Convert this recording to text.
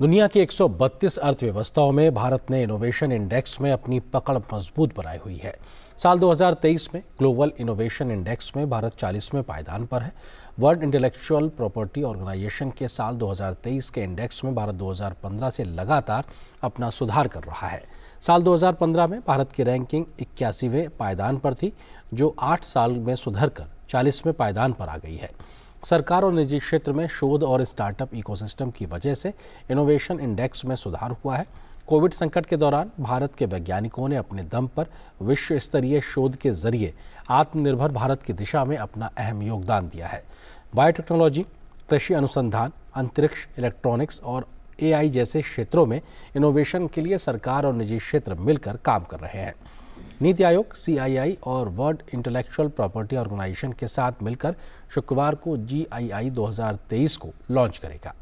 दुनिया की 132 अर्थव्यवस्थाओं में भारत ने इनोवेशन इंडेक्स में अपनी पकड़ मजबूत बनाई हुई है साल 2023 में ग्लोबल इनोवेशन इंडेक्स में भारत 40वें पायदान पर है वर्ल्ड इंटेलेक्चुअल प्रॉपर्टी ऑर्गेनाइजेशन के साल 2023 के इंडेक्स में भारत 2015 से लगातार अपना सुधार कर रहा है साल 2015 में भारत की रैंकिंग इक्यासीवें पायदान पर थी जो आठ साल में सुधर कर चालीसवें पायदान पर आ गई है सरकार और निजी क्षेत्र में शोध और स्टार्टअप इकोसिस्टम की वजह से इनोवेशन इंडेक्स में सुधार हुआ है कोविड संकट के दौरान भारत के वैज्ञानिकों ने अपने दम पर विश्व स्तरीय शोध के जरिए आत्मनिर्भर भारत की दिशा में अपना अहम योगदान दिया है बायोटेक्नोलॉजी कृषि अनुसंधान अंतरिक्ष इलेक्ट्रॉनिक्स और एआई जैसे क्षेत्रों में इनोवेशन के लिए सरकार और निजी क्षेत्र मिलकर काम कर रहे हैं नीति आयोग सीआईआई और वर्ल्ड इंटेलेक्चुअल प्रॉपर्टी ऑर्गेनाइजेशन के साथ मिलकर शुक्रवार को जीआईआई 2023 को लॉन्च करेगा